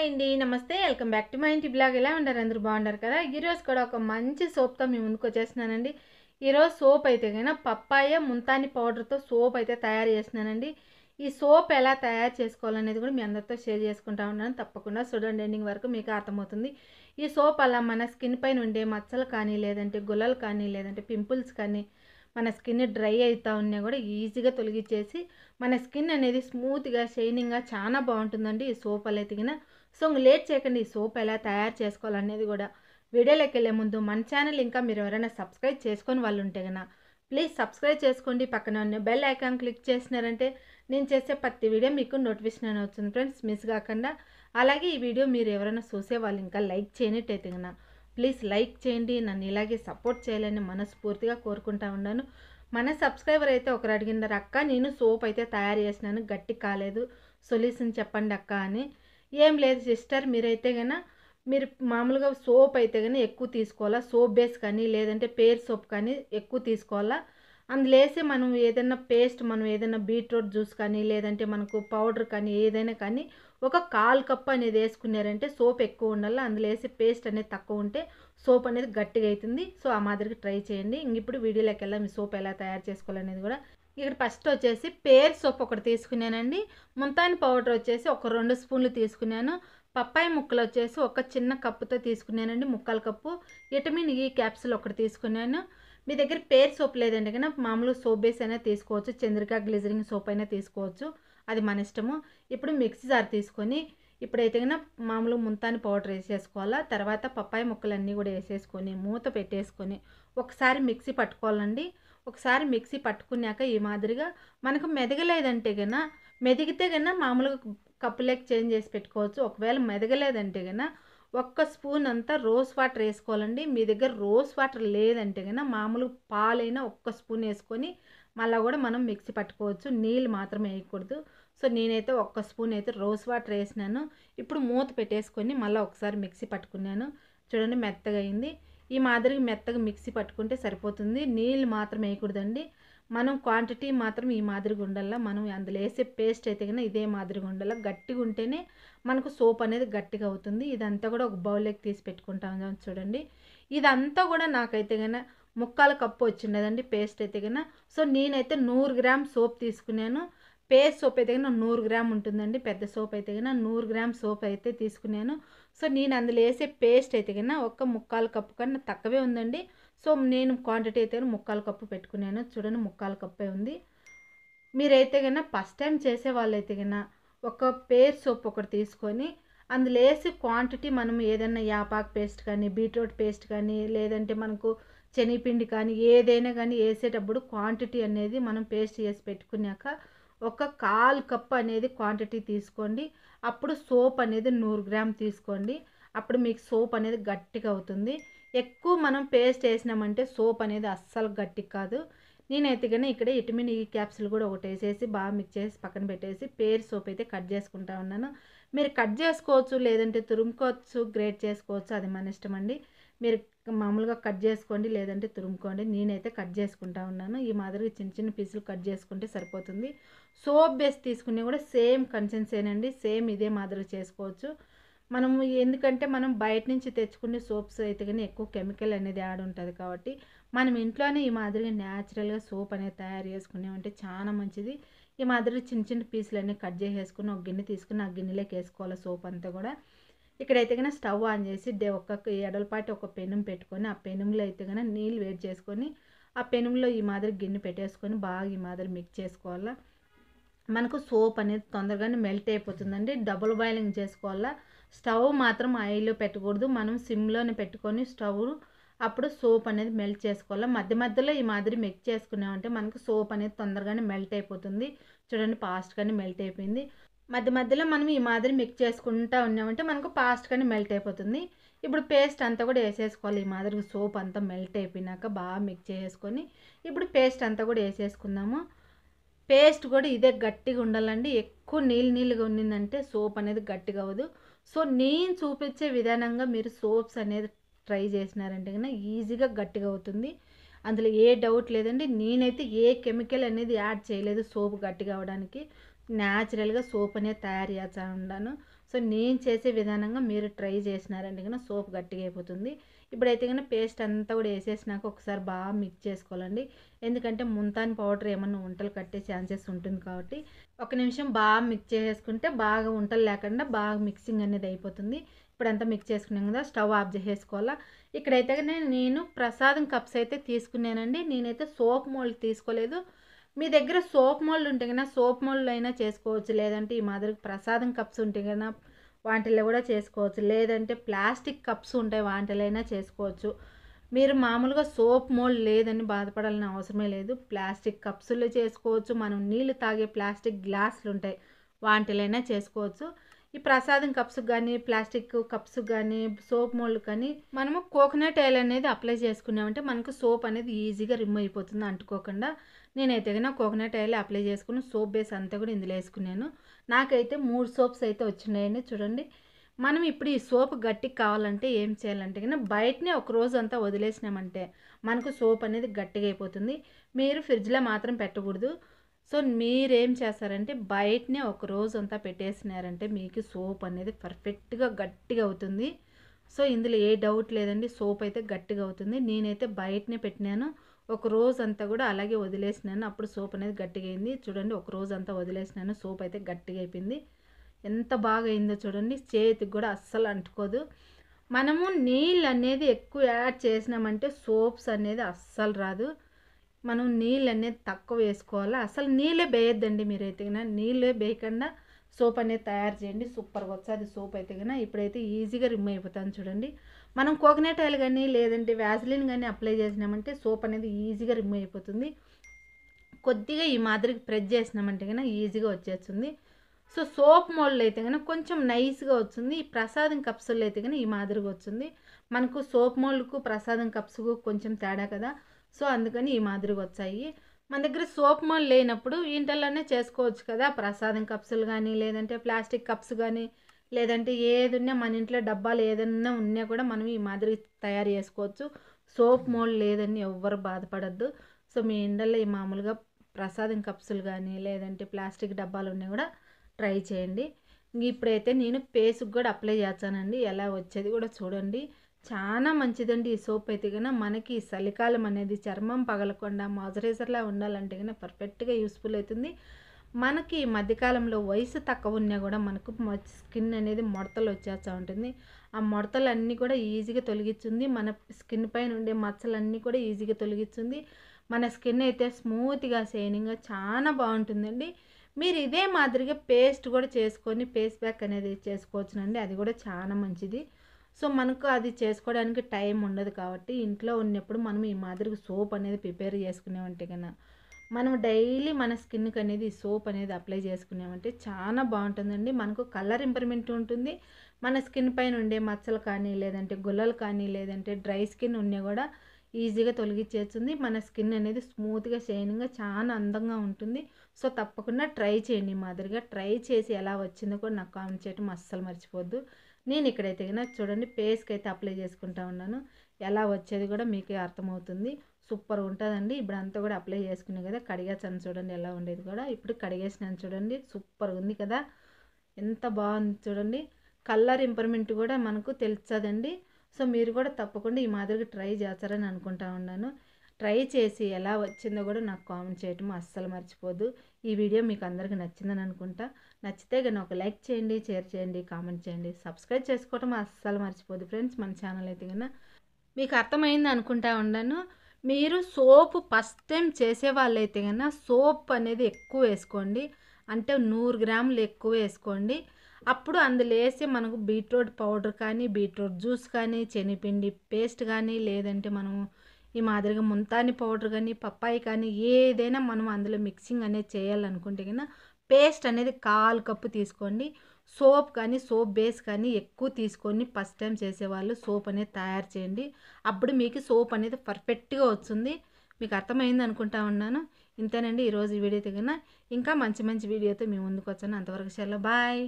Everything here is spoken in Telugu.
హాయ్ అండి నమస్తే వెల్కమ్ బ్యాక్ టు మై ఇంటి బ్లాగ్ ఎలా ఉన్నారు అందరూ బాగున్నారు కదా ఈరోజు కూడా ఒక మంచి సోప్తో మేము ముందుకు వచ్చేస్తున్నానండి ఈరోజు సోప్ అయితే కానీ పప్పాయ ముంతాని పౌడర్తో సోప్ అయితే తయారు చేస్తున్నానండి ఈ సోప్ ఎలా తయారు చేసుకోవాలనేది కూడా మీ అందరితో షేర్ చేసుకుంటా ఉన్నాను తప్పకుండా చూడండి ఎండింగ్ వరకు మీకు అర్థమవుతుంది ఈ సోప్ అలా మన స్కిన్ పైన ఉండే మచ్చలు కానీ లేదంటే గుల్లలు కానీ లేదంటే పింపుల్స్ కానీ మన స్కిన్ డ్రై అవుతూ ఉన్నా కూడా ఈజీగా తొలగించేసి మన స్కిన్ అనేది స్మూత్గా షైనింగ్గా చాలా బాగుంటుందండి ఈ సోప్ అలా ఎతికిన సో లేట్ చేయకండి సోప్ ఎలా తయారు చేసుకోవాలనేది కూడా వీడియోలోకి వెళ్ళే ముందు మన ఛానల్ ఇంకా మీరు ఎవరైనా సబ్స్క్రైబ్ చేసుకొని వాళ్ళు ఉంటే కన్నా ప్లీజ్ సబ్స్క్రైబ్ చేసుకోండి పక్కన ఉన్న బెల్ ఐకాన్ క్లిక్ చేసినారంటే నేను చేసే ప్రతి వీడియో మీకు నోటిఫికేషన్ అవుతుంది ఫ్రెండ్స్ మిస్ కాకుండా అలాగే ఈ వీడియో మీరు ఎవరైనా చూసే వాళ్ళు ఇంకా లైక్ చేయనట్టయితే కన్నా ప్లీజ్ లైక్ చేయండి నన్ను ఇలాగే సపోర్ట్ చేయాలని మనస్ఫూర్తిగా కోరుకుంటా ఉన్నాను మన సబ్స్క్రైబర్ అయితే ఒకరు అడిగినారు అక్క నేను సోప్ అయితే తయారు చేసినాను గట్టి కాలేదు సొల్యూషన్ చెప్పండి అక్క అని ఏం లేదు సిస్టర్ మీరైతే గన మీరు మామూలుగా సోప్ అయితే కానీ ఎక్కువ తీసుకోవాలా సోప్ బేస్ కానీ లేదంటే పేర్ సోప్ కానీ ఎక్కువ తీసుకోవాలా అందులో మనం ఏదైనా పేస్ట్ మనం ఏదైనా బీట్రూట్ జ్యూస్ కానీ లేదంటే మనకు పౌడర్ కానీ ఏదైనా కానీ ఒక కాల్ కప్ అనేది వేసుకున్నారంటే సోప్ ఎక్కువ ఉండాలి అందులో వేసి పేస్ట్ అనేది తక్కువ ఉంటే సోప్ అనేది గట్టిగా అవుతుంది సో ఆ మాదిరికి ట్రై చేయండి ఇంక ఇప్పుడు వీడియోలోకి వెళ్దాం మీ సోప్ ఎలా తయారు చేసుకోవాలనేది కూడా ఇక్కడ ఫస్ట్ వచ్చేసి పేర్ సోప్ ఒకటి తీసుకున్నానండి ముంతాని పౌడర్ వచ్చేసి ఒక రెండు స్పూన్లు తీసుకున్నాను పప్పాయ ముక్కలు వచ్చేసి ఒక చిన్న కప్పుతో తీసుకున్నానండి ముక్కల కప్పు విటమిన్ ఈ క్యాప్సుల్ ఒకటి తీసుకున్నాను మీ దగ్గర పేర్ సోప్ లేదండి కానీ మామూలు సోప్ బేస్ అయినా తీసుకోవచ్చు చంద్రిక గ్లిజరింగ్ సోప్ అయినా తీసుకోవచ్చు అది మన ఇష్టము ఇప్పుడు మిక్సీ జార్ తీసుకొని ఇప్పుడైతే కన్నా మామూలు ముంతాని పౌడర్ వేసేసుకోవాలా తర్వాత పప్పాయి ముక్కలన్నీ కూడా వేసేసుకొని మూత పెట్టేసుకొని ఒకసారి మిక్సీ పట్టుకోవాలండి ఒకసారి మిక్సీ పట్టుకున్నాక ఈ మాదిరిగా మనకు మెదగలేదంటే కన్నా మెదిగితే కన్నా మామూలుగా కప్పులోకి చేంజ్ చేసి పెట్టుకోవచ్చు ఒకవేళ మెదగలేదంటే కన్నా ఒక్క స్పూన్ అంతా రోజ్ వాటర్ వేసుకోవాలండి మీ దగ్గర రోజ్ వాటర్ లేదంటే కన్నా మామూలు పాలైనా ఒక్క స్పూన్ వేసుకొని మళ్ళీ కూడా మనం మిక్సీ పట్టుకోవచ్చు నీళ్ళు మాత్రమే వేయకూడదు సో నేనైతే ఒక్క స్పూన్ అయితే రోజ్ వాటర్ వేసినాను ఇప్పుడు మూత పెట్టేసుకొని మళ్ళీ ఒకసారి మిక్సీ పట్టుకున్నాను చూడండి మెత్తగా అయింది ఈ మాదిరిగా మెత్తగా మిక్సీ పట్టుకుంటే సరిపోతుంది నీళ్ళు మాత్రం వేయకూడదండి మనం క్వాంటిటీ మాత్రం ఈ మాదిరిగా ఉండాల మనం అందులో వేసే పేస్ట్ అయితే కన్నా ఇదే మాదిరిగా ఉండాల గట్టిగా ఉంటేనే మనకు సోప్ అనేది గట్టిగా అవుతుంది ఇదంతా కూడా ఒక బౌల్లోకి తీసి పెట్టుకుంటాం చూడండి ఇదంతా కూడా నాకైతే కన్నా ముక్కాల కప్పు వచ్చిండదండి పేస్ట్ అయితే కన్నా సో నేనైతే నూరు గ్రామ్ సోప్ తీసుకున్నాను పేస్ సోప్ అయితే కన్నా నూరు గ్రామ్ ఉంటుందండి పెద్ద సోప్ అయితే కన్నా నూరు గ్రామ్ సోప్ అయితే తీసుకున్నాను సో నేను అందులో వేసే పేస్ట్ అయితే కన్నా ఒక్క ముక్కాలు కప్పు కన్నా తక్కువే ఉందండి సో నేను క్వాంటిటీ అయితే ముక్కాలు కప్పు పెట్టుకున్నాను చూడండి ముక్కాలు కప్పే ఉంది మీరైతే కన్నా ఫస్ట్ టైం చేసే వాళ్ళైతే కన్నా ఒక పేర్ సోప్ ఒకటి తీసుకొని అందులో వేసి క్వాంటిటీ మనం ఏదైనా యాపాక్ పేస్ట్ కానీ బీట్రూట్ పేస్ట్ కానీ లేదంటే మనకు శనిపిండి కానీ ఏదైనా కానీ వేసేటప్పుడు క్వాంటిటీ అనేది మనం పేస్ట్ చేసి పెట్టుకున్నాక ఒక కాల్ కప్ అనేది క్వాంటిటీ తీసుకోండి అప్పుడు సోప్ అనేది నూరు గ్రామ్ తీసుకోండి అప్పుడు మీకు సోప్ అనేది గట్టిగా అవుతుంది ఎక్కువ మనం పేస్ట్ వేసినామంటే సోప్ అనేది అస్సలు గట్టి కాదు నేనైతే కానీ ఇక్కడ విటమిన్ ఈ క్యాప్సిల్ కూడా ఒకటి వేసేసి బాగా మిక్స్ చేసి పక్కన పెట్టేసి పేరు సోప్ అయితే కట్ చేసుకుంటా ఉన్నాను మీరు కట్ చేసుకోవచ్చు లేదంటే తురుముకోవచ్చు గ్రేట్ చేసుకోవచ్చు అది మన ఇష్టం అండి మీరు మామూలుగా కట్ చేసుకోండి లేదంటే తురుముకోండి నేనైతే కట్ చేసుకుంటా ఉన్నాను ఈ మాదిరిగా చిన్న చిన్న పీసులు కట్ చేసుకుంటే సరిపోతుంది సోప్ బేస్ తీసుకుని కూడా సేమ్ కన్సిస్టెన్సీనండి సేమ్ ఇదే మాదిరిగా చేసుకోవచ్చు మనము ఎందుకంటే మనం బయట నుంచి తెచ్చుకునే సోప్స్ అయితే కానీ ఎక్కువ కెమికల్ అనేది యాడ్ ఉంటుంది కాబట్టి మనం ఇంట్లోనే ఈ మాదిరిగా న్యాచురల్గా సోప్ అనేది తయారు చేసుకున్నామంటే చాలా మంచిది ఈ మాదిరి చిన్న చిన్న పీసులన్నీ కట్ చేసేసుకుని ఒక గిన్నె తీసుకుని ఆ గిన్నెలోకి వేసుకోవాలి సోప్ అంతా కూడా ఇక్కడైతే కనుక స్టవ్ ఆన్ చేసి డే ఒక్క ఎడలపాటి ఒక పెనుం పెట్టుకొని ఆ పెనుంలో అయితే కనుక నీళ్ళు వేడి చేసుకొని ఆ పెనుంలో ఈ మాదిరి గిన్నె పెట్టేసుకొని బాగా ఈ మాదిరి మిక్స్ చేసుకోవాలా మనకు సోప్ అనేది తొందరగానే మెల్ట్ అయిపోతుందండి డబుల్ బాయిలింగ్ చేసుకోవాలా స్టవ్ మాత్రం ఆయిల్లో పెట్టకూడదు మనం సిమ్లోనే పెట్టుకొని స్టవ్ అప్పుడు సోప్ అనేది మెల్ట్ చేసుకోవాలా మధ్య మధ్యలో ఈ మాదిరి మిక్స్ చేసుకున్నామంటే మనకు సోప్ అనేది తొందరగానే మెల్ట్ అయిపోతుంది చూడండి ఫాస్ట్గానే మెల్ట్ అయిపోయింది మధ్య మధ్యలో మనం ఈ మాదిరి మిక్స్ చేసుకుంటూ ఉన్నామంటే మనకు ఫాస్ట్గానే మెల్ట్ అయిపోతుంది ఇప్పుడు పేస్ట్ అంతా కూడా వేసేసుకోవాలి ఈ మాదిరి సోప్ అంతా మెల్ట్ అయిపోయినాక బాగా మిక్స్ చేసుకొని ఇప్పుడు పేస్ట్ అంతా కూడా వేసేసుకుందాము పేస్ట్ కూడా ఇదే గట్టిగా ఉండాలండి ఎక్కువ నీళ్ళు నీళ్ళుగా ఉండిందంటే సోప్ అనేది గట్టిగా అవ్వదు సో నేను చూపించే విధానంగా మీరు సోప్స్ అనేది ట్రై చేసినారంటే కన్నా ఈజీగా గట్టిగా అవుతుంది అందులో ఏ డౌట్ లేదండి నేనైతే ఏ కెమికల్ అనేది యాడ్ చేయలేదు సోప్ గట్టిగా అవడానికి న్యాచురల్గా సోప్ అనేది తయారు చేస్తా ఉన్నాను సో నేను చేసే విధానంగా మీరు ట్రై చేసినారంటే కన్నా సోప్ గట్టిగా అయిపోతుంది ఇప్పుడైతే కన్నా పేస్ట్ అంతా కూడా వేసేసినాక ఒకసారి బాగా మిక్స్ చేసుకోవాలండి ఎందుకంటే ముంతాన్ పౌడర్ ఏమన్నా వంటలు కట్టే ఛాన్సెస్ ఉంటుంది కాబట్టి ఒక నిమిషం బాగా మిక్స్ చేసుకుంటే బాగా వంటలు లేకుండా బాగా మిక్సింగ్ అనేది అయిపోతుంది ఇప్పుడంతా మిక్స్ చేసుకున్నాం కదా స్టవ్ ఆఫ్ చేసేసుకోవాలా ఇక్కడైతే నేను ప్రసాదం కప్స్ అయితే తీసుకున్నానండి నేనైతే సోప్ మోల్డ్ తీసుకోలేదు మీ దగ్గర సోప్ మొళ్ళు ఉంటే కన్నా సోప్ మొళ్ళు అయినా చేసుకోవచ్చు లేదంటే ఈ మాదిరి ప్రసాదం కప్స్ ఉంటే కన్నా వాటిలో కూడా చేసుకోవచ్చు లేదంటే ప్లాస్టిక్ కప్స్ ఉంటాయి వాటిలైనా చేసుకోవచ్చు మీరు మామూలుగా సోప్ మోల్ లేదని బాధపడాలని అవసరమే లేదు ప్లాస్టిక్ కప్సులు చేసుకోవచ్చు మనం నీళ్ళు తాగే ప్లాస్టిక్ గ్లాసులు ఉంటాయి వాటిలైనా చేసుకోవచ్చు ఈ ప్రసాదం కప్స్ కానీ ప్లాస్టిక్ కప్స్ కానీ సోప్ మోల్డ్ కానీ మనము కోకోనట్ ఆయిల్ అనేది అప్లై చేసుకున్నామంటే మనకు సోప్ అనేది ఈజీగా రిమ్ అయిపోతుంది అంటుకోకుండా నేనైతే కన్నా కోకోనట్ ఆయిల్ అప్లై చేసుకుని సోప్ బేస్ అంతా కూడా ఇందులో వేసుకున్నాను నాకైతే మూడు సోప్స్ అయితే వచ్చినాయండి చూడండి మనం ఇప్పుడు ఈ సోప్ గట్టికి కావాలంటే ఏం చేయాలంటే కానీ బయటనే ఒక రోజు అంతా వదిలేసినామంటే మనకు సోప్ అనేది గట్టిగా అయిపోతుంది మీరు ఫ్రిడ్జ్లో మాత్రం పెట్టకూడదు సో మీరేం చేస్తారంటే బయటనే ఒక రోజు అంతా పెట్టేసినారంటే మీకు సోప్ అనేది పర్ఫెక్ట్గా గట్టిగా అవుతుంది సో ఇందులో ఏ డౌట్ లేదండి సోప్ అయితే గట్టిగా అవుతుంది నేనైతే బయటనే పెట్టినాను ఒక రోజు అంతా కూడా అలాగే వదిలేసినాను అప్పుడు సోప్ అనేది గట్టిగా అయింది చూడండి ఒక రోజు అంతా వదిలేసినాను సోప్ అయితే గట్టిగా అయిపోయింది ఎంత బాగా అయిందో చూడండి చేతికి కూడా అస్సలు అంటుకోదు మనము నీళ్ళు అనేది ఎక్కువ యాడ్ చేసినామంటే సోప్స్ అనేది అస్సలు రాదు మనం నీళ్ళు అనేది తక్కువ వేసుకోవాలి అసలు నీళ్ళే వేయొద్దండి అయితే కన్నా నీళ్ళే వేయకుండా సోప్ అనేది తయారు చేయండి సూపర్గా వచ్చి అది సోప్ అయితే కన్నా ఇప్పుడైతే ఈజీగా రిమూవ్ అయిపోతాను చూడండి మనం కోకోనట్ ఆయిల్ కానీ లేదంటే వ్యాజిలిన్ కానీ అప్లై చేసినామంటే సోప్ అనేది ఈజీగా రిమూవ్ అయిపోతుంది కొద్దిగా ఈ మాదిరికి ప్రెస్ చేసినామంటే కన్నా ఈజీగా వచ్చేస్తుంది సో సోప్ మోల్డ్ అయితే కనుక కొంచెం నైస్గా వచ్చింది ఈ ప్రసాదం కప్సులు అయితే కనుక ఈ మాదిరిగా వచ్చింది మనకు సోప్ మోల్డ్కు ప్రసాదం కప్సుకు కొంచెం తేడా కదా సో అందుకని ఈ మాదిరిగా వచ్చాయి మన దగ్గర సోప్ మల్ లేనప్పుడు ఇంటల్లోనే చేసుకోవచ్చు కదా ప్రసాదం కప్సులు కానీ లేదంటే ప్లాస్టిక్ కప్స్ కానీ లేదంటే ఏది ఉన్నా మన ఇంట్లో డబ్బాలు ఏదన్నా ఉన్నా కూడా మనం ఈ మాదిరి తయారు చేసుకోవచ్చు సోప్ మోల్ లేదని ఎవ్వరు బాధపడద్దు సో మీ ఇంటల్లో ఈ మామూలుగా ప్రసాదం కప్సులు కానీ లేదంటే ప్లాస్టిక్ డబ్బాలు ఉన్నా కూడా ట్రై చేయండి ఇప్పుడైతే నేను పేస్కి కూడా అప్లై చేస్తానండి ఎలా వచ్చేది కూడా చూడండి చాలా మంచిదండి ఈ సోప్ అయితే కన్నా మనకి చలికాలం అనేది చర్మం పగలకుండా మాయిశ్చరైజర్లా ఉండాలంటే కన్నా పర్ఫెక్ట్గా యూస్ఫుల్ అవుతుంది మనకి ఈ మధ్యకాలంలో వయసు తక్కువ ఉన్నా కూడా మనకు స్కిన్ అనేది ముడతలు వచ్చేస్తూ ఉంటుంది ఆ అన్నీ కూడా ఈజీగా తొలగించుంది మన స్కిన్ పైన ఉండే మచ్చలన్నీ కూడా ఈజీగా తొలగిస్తుంది మన స్కిన్ అయితే స్మూత్గా షైనింగ్గా చాలా బాగుంటుందండి మీరు ఇదే మాదిరిగా పేస్ట్ కూడా చేసుకొని పేస్ ప్యాక్ అనేది చేసుకోవచ్చునండి అది కూడా చాలా మంచిది సో మనకు అది చేసుకోవడానికి టైం ఉండదు కాబట్టి ఇంట్లో ఉన్నప్పుడు మనం ఈ మాదిరి సోప్ అనేది ప్రిపేర్ చేసుకునేమంటే కన్నా మనం డైలీ మన స్కిన్కి అనేది సోప్ అనేది అప్లై చేసుకునేమంటే చాలా బాగుంటుందండి మనకు కలర్ ఇంప్రూవ్మెంట్ ఉంటుంది మన స్కిన్ పైన ఉండే మచ్చలు కానీ లేదంటే గుల్లలు కానీ లేదంటే డ్రై స్కిన్ ఉన్నా కూడా ఈజీగా తొలగించేస్తుంది మన స్కిన్ అనేది స్మూత్గా షైనింగ్గా చాలా అందంగా ఉంటుంది సో తప్పకుండా ట్రై చేయండి మాదిరిగా ట్రై చేసి ఎలా వచ్చిందో కూడా నాకు కామెంట్ చేయటం అస్సలు మర్చిపోద్దు నేను ఇక్కడైతే నాకు చూడండి పేస్కి అయితే అప్లై చేసుకుంటా ఉన్నాను ఎలా వచ్చేది కూడా మీకే అర్థమవుతుంది సూపర్ ఉంటుందండి ఇప్పుడు అంతా కూడా అప్లై చేసుకున్నాయి కదా కడిగేసాను చూడండి ఎలా ఉండేది కూడా ఇప్పుడు కడిగేసినాను చూడండి సూపర్ ఉంది కదా ఎంత బాగుంది చూడండి కలర్ ఇంప్రూవ్మెంట్ కూడా మనకు తెలుస్తుందండి సో మీరు కూడా తప్పకుండా ఈ మాదిరిగా ట్రై చేస్తారని అనుకుంటా ఉన్నాను ట్రై చేసి ఎలా వచ్చిందో కూడా నాకు కామెంట్ చేయటం అస్సలు మర్చిపోదు ఈ వీడియో మీకు అందరికీ నచ్చిందని అనుకుంటా నచ్చితే కానీ ఒక లైక్ చేయండి షేర్ చేయండి కామెంట్ చేయండి సబ్స్క్రైబ్ చేసుకోవటం అస్సలు మర్చిపోదు ఫ్రెండ్స్ మన ఛానల్ అయితే కన్నా మీకు అర్థమైంది అనుకుంటా ఉండను మీరు సోప్ ఫస్ట్ టైం చేసే వాళ్ళైతే కన్నా సోప్ అనేది ఎక్కువ వేసుకోండి అంటే నూరు గ్రాములు ఎక్కువ వేసుకోండి అప్పుడు అందులో వేసి మనకు బీట్రూట్ పౌడర్ కానీ బీట్రూట్ జ్యూస్ కానీ చెనిపిండి పేస్ట్ కానీ లేదంటే మనము ఈ మాదిరిగా ముంతాని పౌడర్ కానీ పప్పాయి కానీ ఏదైనా మనం అందులో మిక్సింగ్ అనేది చేయాలనుకుంటే కన్నా పేస్ట్ అనేది కాలు కప్పు తీసుకోండి సోప్ కానీ సోప్ బేస్ కానీ ఎక్కువ తీసుకొని ఫస్ట్ టైం చేసేవాళ్ళు సోప్ అనేది తయారు చేయండి అప్పుడు మీకు సోప్ అనేది పర్ఫెక్ట్గా వస్తుంది మీకు అర్థమైంది అనుకుంటా ఉన్నాను ఇంతేనండి ఈరోజు వీడియో తగిన ఇంకా మంచి మంచి వీడియోతో మీ ముందుకు వచ్చాను అంతవరకు చాలా బాయ్